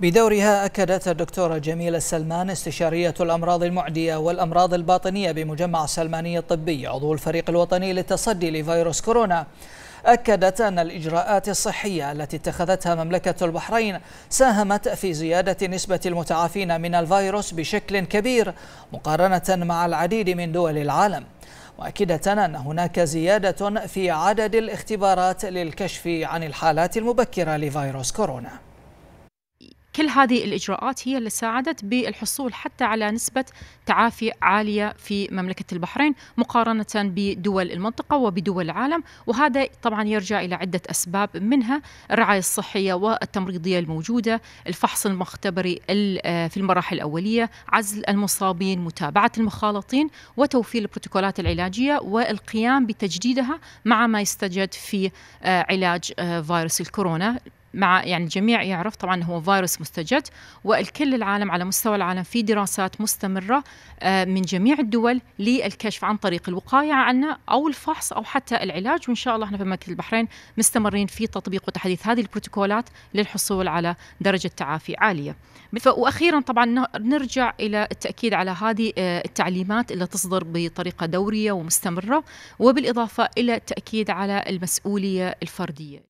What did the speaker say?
بدورها أكدت الدكتورة جميلة السلمان استشارية الأمراض المعدية والأمراض الباطنية بمجمع السلماني الطبي عضو الفريق الوطني للتصدي لفيروس كورونا أكدت أن الإجراءات الصحية التي اتخذتها مملكة البحرين ساهمت في زيادة نسبة المتعافين من الفيروس بشكل كبير مقارنة مع العديد من دول العالم مؤكدة أن هناك زيادة في عدد الاختبارات للكشف عن الحالات المبكرة لفيروس كورونا كل هذه الإجراءات هي اللي ساعدت بالحصول حتى على نسبة تعافي عالية في مملكة البحرين مقارنة بدول المنطقة وبدول العالم وهذا طبعا يرجع إلى عدة أسباب منها الرعاية الصحية والتمريضية الموجودة الفحص المختبري في المراحل الأولية عزل المصابين متابعة المخالطين وتوفير البروتوكولات العلاجية والقيام بتجديدها مع ما يستجد في آه، علاج آه، فيروس الكورونا مع يعني الجميع يعرف طبعا هو فيروس مستجد والكل العالم على مستوى العالم في دراسات مستمرة آه، من جميع الدول للكشف عن طريق الوقاية عنه أو الفحص أو حتى العلاج وإن شاء الله احنا في مملكة البحرين مستمرين في تطبيق وتحديث هذه البروتوكولات للحصول على درجة تعافي عالية وأخيرا طبعا نرجع إلى التأكيد على هذه آه، التعليمات اللي تصدر بطريقة دورية ومستمرة وبالإضافة إلى التأكيد على المسؤولية الفردية